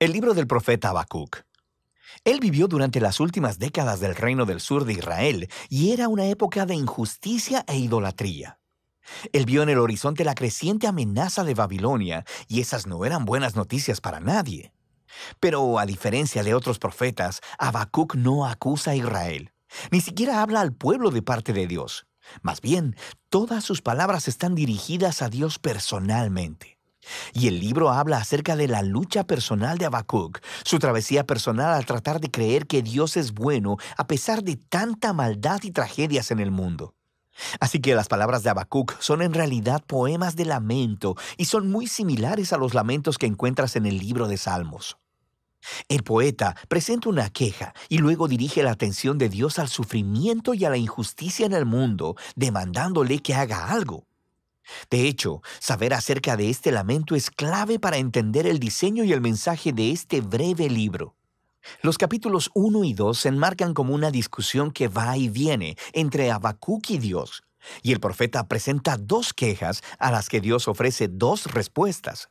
El libro del profeta Habacuc. Él vivió durante las últimas décadas del reino del sur de Israel y era una época de injusticia e idolatría. Él vio en el horizonte la creciente amenaza de Babilonia y esas no eran buenas noticias para nadie. Pero a diferencia de otros profetas, Habacuc no acusa a Israel, ni siquiera habla al pueblo de parte de Dios. Más bien, todas sus palabras están dirigidas a Dios personalmente. Y el libro habla acerca de la lucha personal de Habacuc, su travesía personal al tratar de creer que Dios es bueno a pesar de tanta maldad y tragedias en el mundo. Así que las palabras de Habacuc son en realidad poemas de lamento y son muy similares a los lamentos que encuentras en el libro de Salmos. El poeta presenta una queja y luego dirige la atención de Dios al sufrimiento y a la injusticia en el mundo, demandándole que haga algo. De hecho, saber acerca de este lamento es clave para entender el diseño y el mensaje de este breve libro. Los capítulos 1 y 2 se enmarcan como una discusión que va y viene entre Habacuc y Dios, y el profeta presenta dos quejas a las que Dios ofrece dos respuestas.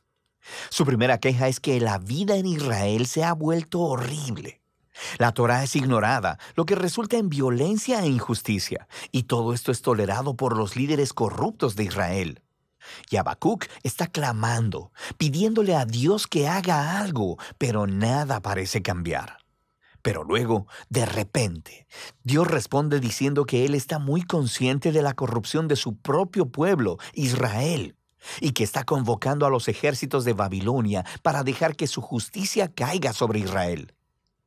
Su primera queja es que la vida en Israel se ha vuelto horrible. La Torah es ignorada, lo que resulta en violencia e injusticia, y todo esto es tolerado por los líderes corruptos de Israel. Y Habacuc está clamando, pidiéndole a Dios que haga algo, pero nada parece cambiar. Pero luego, de repente, Dios responde diciendo que Él está muy consciente de la corrupción de su propio pueblo, Israel, y que está convocando a los ejércitos de Babilonia para dejar que su justicia caiga sobre Israel.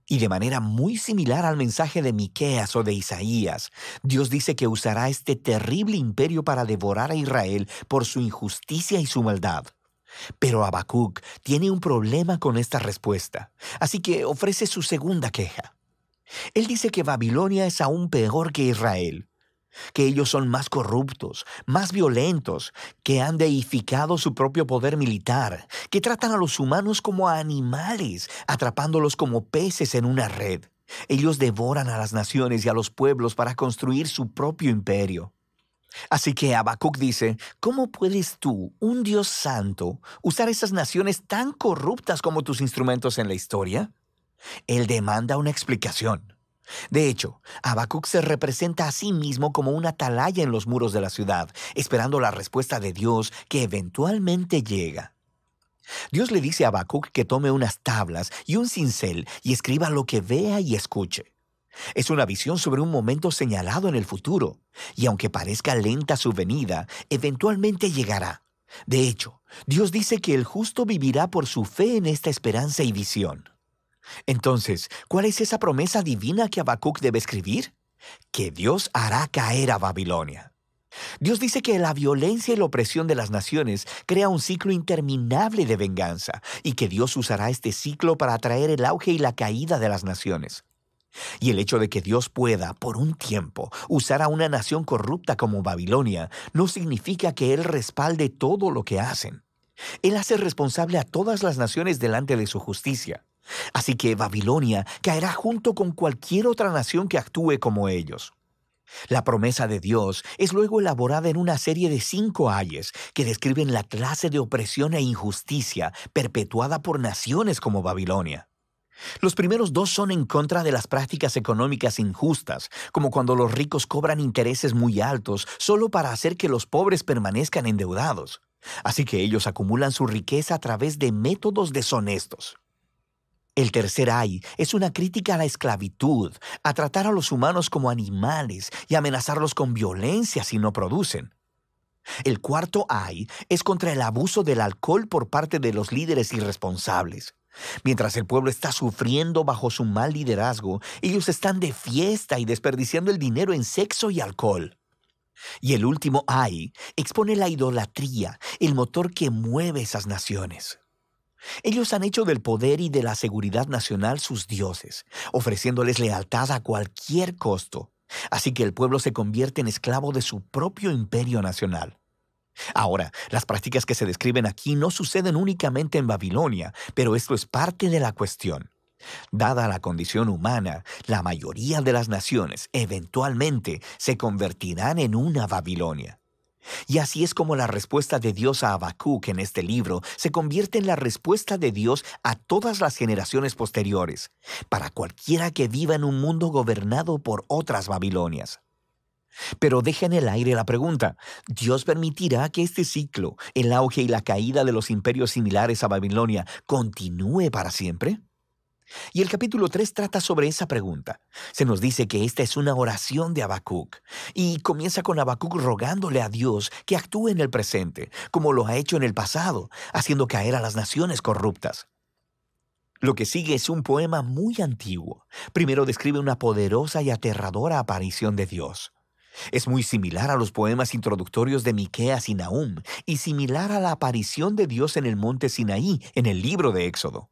Y de manera muy similar al mensaje de Miqueas o de Isaías, Dios dice que usará este terrible imperio para devorar a Israel por su injusticia y su maldad. Pero Habacuc tiene un problema con esta respuesta, así que ofrece su segunda queja. Él dice que Babilonia es aún peor que Israel, que ellos son más corruptos, más violentos, que han deificado su propio poder militar, que tratan a los humanos como a animales, atrapándolos como peces en una red. Ellos devoran a las naciones y a los pueblos para construir su propio imperio. Así que Habacuc dice, ¿cómo puedes tú, un Dios santo, usar esas naciones tan corruptas como tus instrumentos en la historia? Él demanda una explicación. De hecho, Habacuc se representa a sí mismo como una atalaya en los muros de la ciudad, esperando la respuesta de Dios que eventualmente llega. Dios le dice a Habacuc que tome unas tablas y un cincel y escriba lo que vea y escuche. Es una visión sobre un momento señalado en el futuro, y aunque parezca lenta su venida, eventualmente llegará. De hecho, Dios dice que el justo vivirá por su fe en esta esperanza y visión. Entonces, ¿cuál es esa promesa divina que Habacuc debe escribir? Que Dios hará caer a Babilonia. Dios dice que la violencia y la opresión de las naciones crea un ciclo interminable de venganza y que Dios usará este ciclo para atraer el auge y la caída de las naciones. Y el hecho de que Dios pueda, por un tiempo, usar a una nación corrupta como Babilonia no significa que Él respalde todo lo que hacen. Él hace responsable a todas las naciones delante de su justicia. Así que Babilonia caerá junto con cualquier otra nación que actúe como ellos. La promesa de Dios es luego elaborada en una serie de cinco ayes que describen la clase de opresión e injusticia perpetuada por naciones como Babilonia. Los primeros dos son en contra de las prácticas económicas injustas, como cuando los ricos cobran intereses muy altos solo para hacer que los pobres permanezcan endeudados. Así que ellos acumulan su riqueza a través de métodos deshonestos. El tercer ay es una crítica a la esclavitud, a tratar a los humanos como animales y amenazarlos con violencia si no producen. El cuarto ay es contra el abuso del alcohol por parte de los líderes irresponsables. Mientras el pueblo está sufriendo bajo su mal liderazgo, ellos están de fiesta y desperdiciando el dinero en sexo y alcohol. Y el último ay expone la idolatría, el motor que mueve esas naciones. Ellos han hecho del poder y de la seguridad nacional sus dioses, ofreciéndoles lealtad a cualquier costo. Así que el pueblo se convierte en esclavo de su propio imperio nacional. Ahora, las prácticas que se describen aquí no suceden únicamente en Babilonia, pero esto es parte de la cuestión. Dada la condición humana, la mayoría de las naciones eventualmente se convertirán en una Babilonia. Y así es como la respuesta de Dios a Habacuc en este libro se convierte en la respuesta de Dios a todas las generaciones posteriores, para cualquiera que viva en un mundo gobernado por otras Babilonias. Pero deja en el aire la pregunta, ¿Dios permitirá que este ciclo, el auge y la caída de los imperios similares a Babilonia, continúe para siempre? Y el capítulo 3 trata sobre esa pregunta. Se nos dice que esta es una oración de Habacuc y comienza con Habacuc rogándole a Dios que actúe en el presente, como lo ha hecho en el pasado, haciendo caer a las naciones corruptas. Lo que sigue es un poema muy antiguo. Primero describe una poderosa y aterradora aparición de Dios. Es muy similar a los poemas introductorios de Miqueas y Nahum y similar a la aparición de Dios en el monte Sinaí en el libro de Éxodo.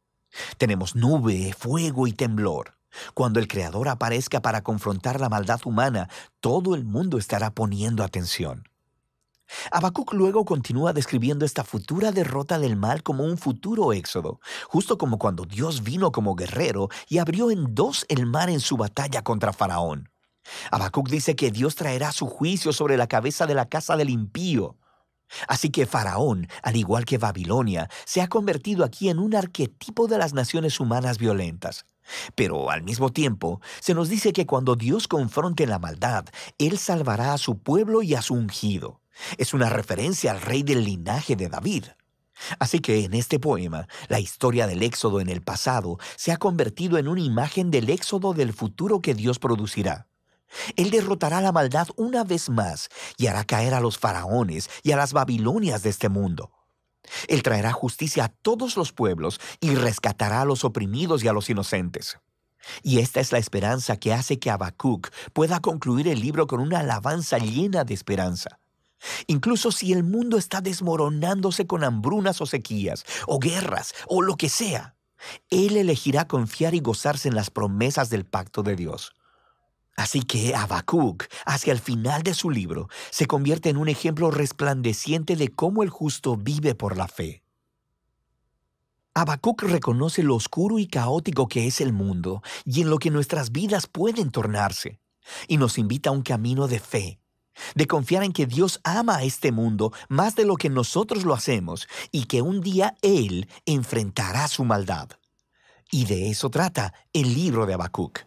Tenemos nube, fuego y temblor. Cuando el Creador aparezca para confrontar la maldad humana, todo el mundo estará poniendo atención. Habacuc luego continúa describiendo esta futura derrota del mal como un futuro éxodo, justo como cuando Dios vino como guerrero y abrió en dos el mar en su batalla contra Faraón. Habacuc dice que Dios traerá su juicio sobre la cabeza de la casa del impío. Así que Faraón, al igual que Babilonia, se ha convertido aquí en un arquetipo de las naciones humanas violentas. Pero al mismo tiempo, se nos dice que cuando Dios confronte la maldad, Él salvará a su pueblo y a su ungido. Es una referencia al rey del linaje de David. Así que en este poema, la historia del éxodo en el pasado se ha convertido en una imagen del éxodo del futuro que Dios producirá. Él derrotará la maldad una vez más y hará caer a los faraones y a las Babilonias de este mundo. Él traerá justicia a todos los pueblos y rescatará a los oprimidos y a los inocentes. Y esta es la esperanza que hace que Habacuc pueda concluir el libro con una alabanza llena de esperanza. Incluso si el mundo está desmoronándose con hambrunas o sequías, o guerras, o lo que sea, él elegirá confiar y gozarse en las promesas del pacto de Dios. Así que Habacuc, hacia el final de su libro, se convierte en un ejemplo resplandeciente de cómo el justo vive por la fe. Habacuc reconoce lo oscuro y caótico que es el mundo y en lo que nuestras vidas pueden tornarse, y nos invita a un camino de fe, de confiar en que Dios ama a este mundo más de lo que nosotros lo hacemos y que un día Él enfrentará su maldad. Y de eso trata el libro de Habacuc.